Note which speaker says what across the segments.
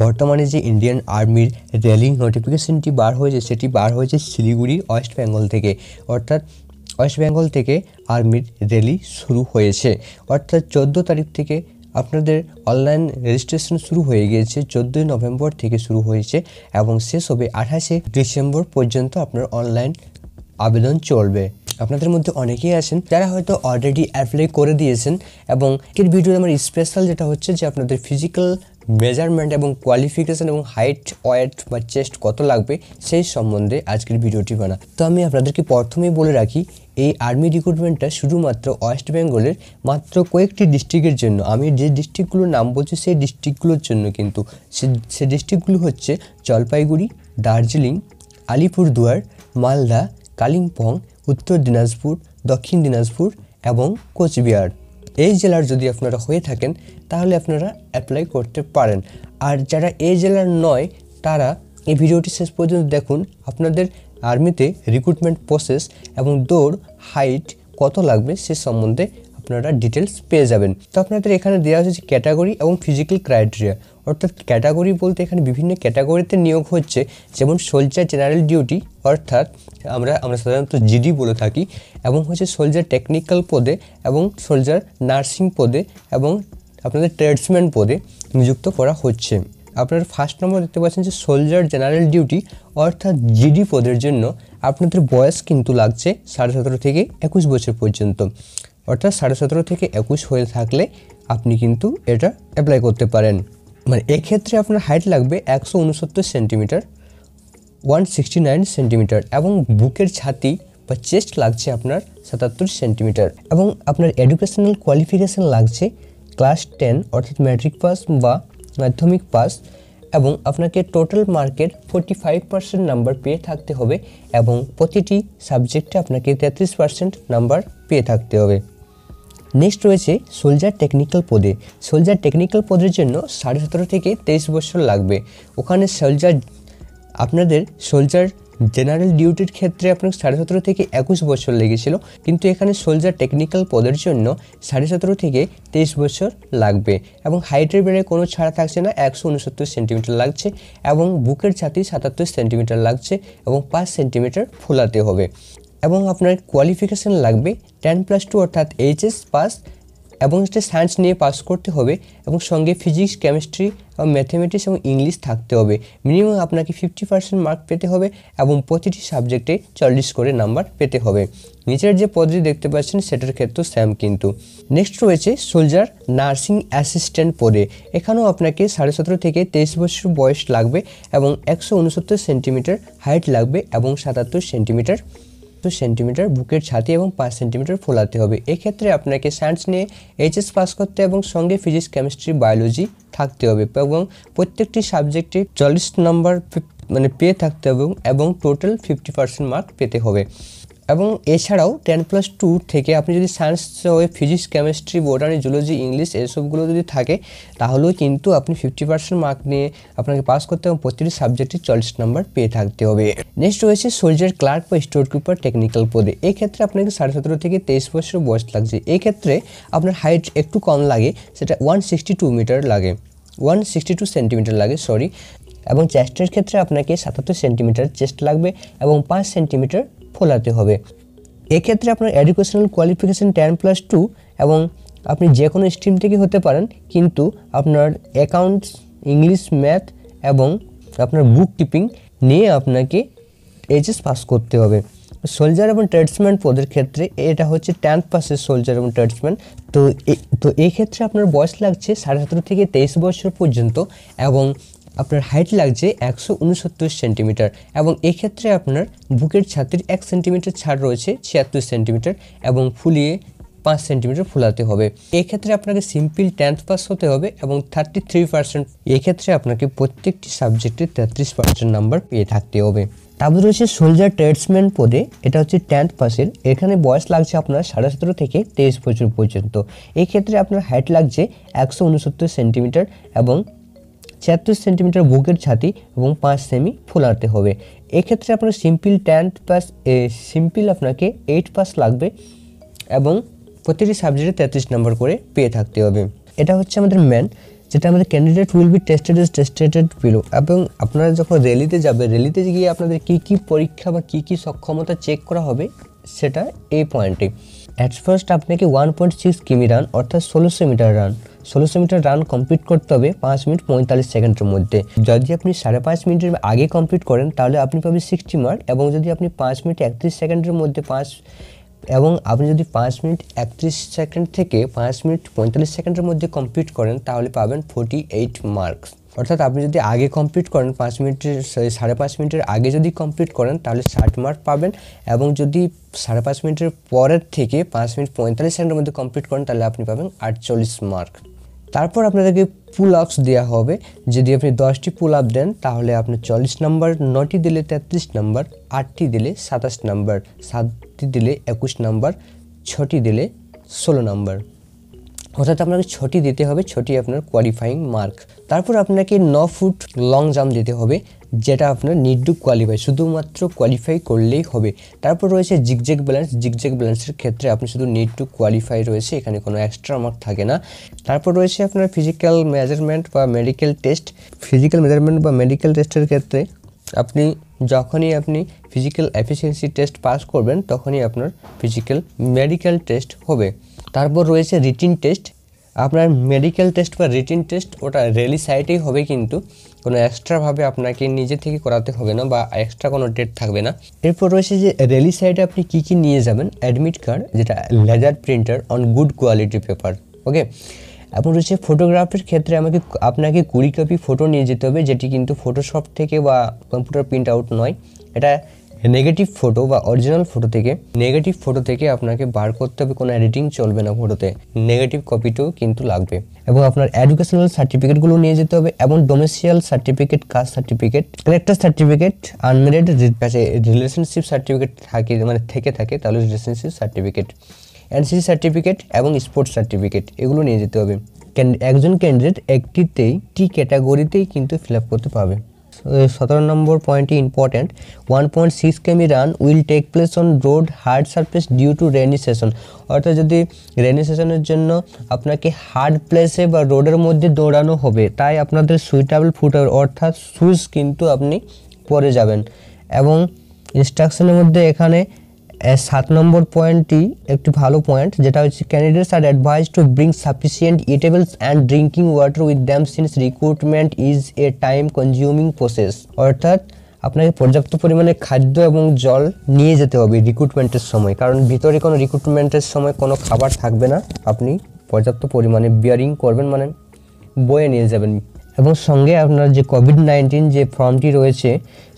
Speaker 1: বর্তমানে যে ইন্ডিয়ান আর্মির র্যালিং নোটিফিকেশনটি বার হয়েছে সেটি বার হয়েছে শিলিগুড়ি ওয়েস্ট বেঙ্গল থেকে অর্থাৎ ওয়েস্ট বেঙ্গল থেকে আর্মির র্যালি শুরু হয়েছে অর্থাৎ চোদ্দো তারিখ থেকে আপনাদের অনলাইন রেজিস্ট্রেশন শুরু হয়ে গিয়েছে চোদ্দোই নভেম্বর থেকে শুরু হয়েছে এবং শেষ হবে আঠাশে ডিসেম্বর পর্যন্ত আপনার অনলাইন আবেদন চলবে আপনাদের মধ্যে অনেকেই আছেন যারা হয়তো অলরেডি অ্যাপ্লাই করে দিয়েছেন এবং এর ভিডিও আমার স্পেশাল যেটা হচ্ছে যে আপনাদের ফিজিক্যাল মেজারমেন্ট এবং কোয়ালিফিকেশান এবং হাইট ওয়েট বা চেস্ট কত লাগবে সেই সম্বন্ধে আজকের ভিডিওটি বানা তো আমি আপনাদেরকে প্রথমেই বলে রাখি এই আর্মি রিক্রুটমেন্টটা শুধুমাত্র ওয়েস্ট বেঙ্গলের মাত্র কয়েকটি ডিস্ট্রিক্টের জন্য আমি যে ডিস্ট্রিক্টগুলোর নাম বলছি সেই ডিস্ট্রিক্টগুলোর জন্য কিন্তু সে ডিস্ট্রিক্টগুলো হচ্ছে জলপাইগুড়ি দার্জিলিং আলিপুরদুয়ার মালদা কালিম্পং উত্তর দিনাজপুর দক্ষিণ দিনাজপুর এবং কোচবিহার এই জেলার যদি আপনারা হয়ে থাকেন তাহলে আপনারা অ্যাপ্লাই করতে পারেন আর যারা এই জেলার নয় তারা এই ভিডিওটি শেষ পর্যন্ত দেখুন আপনাদের আর্মিতে রিক্রুটমেন্ট প্রসেস এবং দৌড় হাইট কত লাগবে সে সম্বন্ধে আপনারা ডিটেলস পেয়ে যাবেন তো আপনাদের এখানে দেওয়া হয়েছে ক্যাটাগরি এবং ফিজিক্যাল ক্রাইটেরিয়া অর্থাৎ ক্যাটাগরি বলতে এখানে বিভিন্ন ক্যাটাগরিতে নিয়োগ হচ্ছে যেমন সোলজার জেনারেল ডিউটি অর্থাৎ আমরা আমরা সাধারণত জিডি বলে থাকি এবং হচ্ছে সোলজার টেকনিক্যাল পদে এবং সোলজার নার্সিং পদে এবং আপনাদের ট্রেডসম্যান পদে নিযুক্ত করা হচ্ছে আপনার ফার্স্ট নম্বর দেখতে পাচ্ছেন যে সোলজার জেনারেল ডিউটি অর্থাৎ জিডি পদের জন্য আপনাদের বয়স কিন্তু লাগছে সাড়ে সতেরো থেকে একুশ বছর পর্যন্ত অর্থাৎ সাড়ে সতেরো থেকে একুশ হয়ে থাকলে আপনি কিন্তু এটা অ্যাপ্লাই করতে পারেন মানে এক্ষেত্রে আপনার হাইট লাগবে একশো উনসত্তর centimetre one sixty nine centimetre এবং বুকের ছাতি বা চেস্ট লাগছে আপনার সাতাত্তর সেন্টিমিটার এবং আপনার এডুকেশনাল কোয়ালিফিকেশান লাগছে ক্লাস টেন অর্থাৎ ম্যাট্রিক পাস বা মাধ্যমিক পাস এবং আপনাকে টোটাল মার্কের ফোর্টি ফাইভ পার্সেন্ট নাম্বার পেয়ে থাকতে হবে এবং প্রতিটি সাবজেক্টে আপনাকে তেত্রিশ পার্সেন্ট নাম্বার পেয়ে থাকতে হবে নেক্সট রয়েছে সোলজার টেকনিক্যাল পদে সোলজার টেকনিক্যাল পদের জন্য সাড়ে সতেরো থেকে তেইশ বছর লাগবে ওখানে সোলজার আপনাদের সোলজার জেনারেল ডিউটির ক্ষেত্রে আপনার সাড়ে সতেরো থেকে একুশ বছর লেগেছিল কিন্তু এখানে সোলজার টেকনিক্যাল পদের জন্য সাড়ে সতেরো থেকে তেইশ বছর লাগবে এবং হাইটের বেড়ে কোনো ছাড়া থাকছে না একশো উনসত্তর সেন্টিমিটার লাগছে এবং বুকের ছাতি সাতাত্তর সেন্টিমিটার লাগছে এবং পাঁচ সেন্টিমিটার ফোলাতে হবে এবং আপনার কোয়ালিফিকেশান লাগবে টেন প্লাস টু অর্থাৎ এইচএস পাস এবং সেটা সায়েন্স নিয়ে পাস করতে হবে এবং সঙ্গে ফিজিক্স কেমিস্ট্রি এবং ম্যাথামেটিক্স এবং ইংলিশ থাকতে হবে মিনিমাম আপনাকে ফিফটি পার্সেন্ট মার্ক পেতে হবে এবং প্রতিটি সাবজেক্টে চল্লিশ করে নাম্বার পেতে হবে নিচের যে পদটি দেখতে পাচ্ছেন সেটার ক্ষেত্রেও স্যাম কিন্তু নেক্সট রয়েছে সোলজার নার্সিং অ্যাসিস্ট্যান্ট পদে এখানেও আপনাকে সাড়ে সতেরো থেকে তেইশ বছর বয়স লাগবে এবং একশো উনসত্তর সেন্টিমিটার হাইট লাগবে এবং সাতাত্তর সেন্টিমিটার দু সেন্টিমিটার বুকের ছাতি এবং পাঁচ সেন্টিমিটার ফোলাতে হবে এক্ষেত্রে আপনাকে সায়েন্স নিয়ে এইচএস পাস করতে এবং সঙ্গে ফিজিক্স কেমিস্ট্রি বায়োলজি থাকতে হবে এবং প্রত্যেকটি সাবজেক্টে চল্লিশ নম্বর মানে পেয়ে থাকতে হবে এবং টোটাল ফিফটি পার্সেন্ট মার্ক পেতে হবে এবং এছাড়াও টেন প্লাস টু থেকে আপনি যদি সায়েন্স হয়ে physics chemistry botany zoology English এসবগুলো যদি থাকে তাহলেও কিন্তু আপনি ফিফটি পার্সেন্ট মার্ক নিয়ে আপনাকে পাস করতে এবং প্রতিটি সাবজেক্টে চল্লিশ নাম্বার পেয়ে থাকতে হবে নেক্সট রয়েছে সোলজার ক্লার্ক বা স্টোর কিপার টেকনিক্যাল পদে এক্ষেত্রে আপনাকে সাড়ে সতেরো থেকে তেইশ বছর বয়স লাগছে এক্ষেত্রে আপনার হাইট একটু কম লাগে সেটা ওয়ান সিক্সটি টু মিটার লাগে ওয়ান সিক্সটি টু সেন্টিমিটার লাগে সরি এবং চেস্টের ক্ষেত্রে আপনাকে সাতাত্তর সেন্টিমিটার চেস্ট লাগবে এবং পাঁচ সেন্টিমিটার ফোলাতে হবে এক্ষেত্রে আপনার educational qualification ten plus two এবং আপনি যে কোনো স্ট্রিম থেকে হতে পারেন কিন্তু আপনার অ্যাকাউন্টস ইংলিশ ম্যাথ এবং আপনার বুক কিপিং নিয়ে আপনাকে এইচএস পাস করতে হবে সোলজার এবং ট্রেডসম্যান পদের ক্ষেত্রে এটা হচ্ছে টেন্থ পাসের সোলজার এবং ট্রেডসম্যান তো তো এই ক্ষেত্রে আপনার বয়স লাগছে সাড়ে সতেরো থেকে তেইশ বছর পর্যন্ত এবং আপনার হাইট লাগছে একশো উনসত্তর সেন্টিমিটার এবং এক্ষেত্রে আপনার বুকের ছাতির এক সেন্টিমিটার ছাড় রয়েছে ছিয়াত্তর সেন্টিমিটার এবং ফুলিয়ে পাঁচ সেন্টিমিটার ফুলাতে হবে এক্ষেত্রে আপনাকে সিম্পল টেন্থ পাস হতে হবে এবং থার্টি থ্রি পার্সেন্ট এক্ষেত্রে আপনাকে প্রত্যেকটি সাবজেক্টে তেত্রিশ পার্সেন্ট নাম্বার পেয়ে থাকতে হবে তারপর রয়েছে সোলজার ট্রেডসম্যান পদে এটা হচ্ছে টেন্থ পাসের এখানে বয়স লাগছে আপনার সাড়ে সতেরো থেকে তেইশ বছর পর্যন্ত এক্ষেত্রে আপনার হাইট লাগছে একশো উনসত্তর সেন্টিমিটার এবং ছিয়াত্তর সেন্টিমিটার বুকের ছাতি এবং পাঁচ সেমি আনতে হবে এক্ষেত্রে আপনার সিম্পল টেন পাস সিম্পল আপনাকে এইট পাস লাগবে এবং প্রতিটি সাবজেক্টে তেত্রিশ নম্বর করে পেয়ে থাকতে হবে এটা হচ্ছে আমাদের ম্যান যেটা আমাদের candidate will be tested is tested below এবং আপনারা যখন র্যালিতে যাবে র্যালিতে গিয়ে আপনাদের কী কী পরীক্ষা বা কী কী সক্ষমতা চেক করা হবে সেটা এই পয়েন্টে অ্যাট ফার্স্ট আপনাকে one point six km run অর্থাৎ ষোলোশো মিটার রান ষোলোশো মিটার রান কমপ্লিট করতে হবে পাঁচ মিনিট পঁয়তাল্লিশ সেকেন্ডের মধ্যে যদি আপনি সাড়ে পাঁচ মিনিটের আগে কমপ্লিট করেন তাহলে আপনি পাবেন সিক্সটি মার্ক এবং যদি আপনি পাঁচ মিনিট একত্রিশ সেকেন্ডের মধ্যে পাঁচ এবং আপনি যদি পাঁচ মিনিট একত্রিশ সেকেন্ড থেকে পাঁচ মিনিট পঁয়তাল্লিশ সেকেন্ডের মধ্যে কমপ্লিট করেন তাহলে পাবেন ফোর্টি এইট মার্কস অর্থাৎ আপনি যদি আগে কমপ্লিট করেন পাঁচ মিনিটের সাড়ে পাঁচ মিনিটের আগে যদি কমপ্লিট করেন তাহলে ষাট মার্ক পাবেন এবং যদি সাড়ে পাঁচ মিনিটের পরের থেকে পাঁচ মিনিট পঁয়তাল্লিশ সেকেন্ডের মধ্যে কমপ্লিট করেন তাহলে আপনি পাবেন আটচল্লিশ মার্ক তারপর আপনাদেরকে পুল আপস দেওয়া হবে যদি আপনি দশটি পুল আপ দেন তাহলে আপনি চল্লিশ নাম্বার নটি দিলে তেত্রিশ নাম্বার আটটি দিলে সাতাশ নম্বর সাতটি দিলে একুশ নাম্বার ছটি দিলে ষোলো নম্বর অর্থাৎ আপনাকে ছটি দিতে হবে ছটি আপনার কোয়ালিফাইং মার্ক তারপর আপনাকে ন ফুট লং জাম্প দিতে হবে যেটা আপনার নিড কোয়ালিফাই শুধুমাত্র কোয়ালিফাই করলেই হবে তারপর রয়েছে জিগজেক ব্যালেন্স জিগজেক ব্যালেন্সের ক্ষেত্রে আপনি শুধু নিড টু কোয়ালিফাই রয়েছে এখানে কোনো এক্সট্রা মার্ক থাকে না তারপর রয়েছে আপনার ফিজিক্যাল মেজারমেন্ট বা মেডিকেল টেস্ট ফিজিক্যাল মেজারমেন্ট বা মেডিকেল টেস্টের ক্ষেত্রে আপনি যখনই আপনি ফিজিক্যাল এফিসিয়েন্সি টেস্ট পাস করবেন তখনই আপনার ফিজিক্যাল মেডিকেল টেস্ট হবে তারপর রয়েছে রিটিন টেস্ট আপনার মেডিকেল টেস্ট বা রিটিন টেস্ট ওটা রেলি সাইটেই হবে কিন্তু কোনো এক্সট্রাভাবে আপনাকে নিজে থেকে করাতে হবে না বা এক্সট্রা কোনো ডেট থাকবে না এরপর রয়েছে যে রেলি সাইটে আপনি কি কি নিয়ে যাবেন অ্যাডমিট কার্ড যেটা laser printer on good quality paper okay এবং রয়েছে ফটোগ্রাফের ক্ষেত্রে আমাকে আপনাকে কুড়ি কপি ফটো নিয়ে যেতে হবে যেটি কিন্তু ফটোশপ থেকে বা কম্পিউটার প্রিন্ট আউট নয় এটা নেগেটিভ ফটো বা অরিজিনাল ফটো থেকে নেগেটিভ ফটো থেকে আপনাকে বার করতে হবে কোনো এডিটিং চলবে না ফটোতে নেগেটিভ কপিটাও কিন্তু লাগবে এবং আপনার এডুকেশনাল সার্টিফিকেটগুলো নিয়ে যেতে হবে এবং domicile certificate caste certificate character certificate unmarried কাছে রিলেশনশিপ সার্টিফিকেট থাকে মানে থেকে থাকে তাহলে রিলেশনশিপ সার্টিফিকেট এনসিসি সার্টিফিকেট এবং স্পোর্টস সার্টিফিকেট এগুলো নিয়ে যেতে হবে একজন ক্যান্ডিডেট একটিতেই টি ক্যাটাগরিতেই কিন্তু ফিল আপ করতে পারবে সতেরো নম্বর পয়েন্টে important one point six km run will take place on road hard surface due to rainy season অর্থাৎ যদি রেনি সেশনের জন্য আপনাকে হার্ড প্লেসে বা রোডের মধ্যে দৌড়ানো হবে তাই আপনাদের সুইটেবল ফুটার অর্থাৎ শ্যুজ কিন্তু আপনি পরে যাবেন এবং ইনস্ট্রাকশনের মধ্যে এখানে সাত নম্বর পয়েন্টটি একটি ভালো পয়েন্ট যেটা হচ্ছে candidates are advice to bring sufficient eatables and drinking water with them since recruitment is a time consuming process অর্থাৎ আপনাকে পর্যাপ্ত পরিমাণে খাদ্য এবং জল নিয়ে যেতে হবে রিক্রুটমেন্টের সময় কারণ ভিতরে কোনো রিক্রুটমেন্টের সময় কোনো খাবার থাকবে না আপনি পর্যাপ্ত পরিমাণে বিয়ারিং করবেন মানে বয়ে নিয়ে যাবেন এবং সঙ্গে আপনার যে কোভিড নাইন্টিন যে ফর্মটি রয়েছে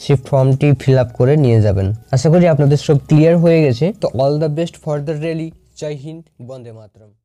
Speaker 1: সেই ফর্মটি ফিল আপ করে নিয়ে যাবেন আশা করি আপনাদের সব ক্লিয়ার হয়ে গেছে তো all the best for the rally জয় হিন্দ বন্দে মাতরম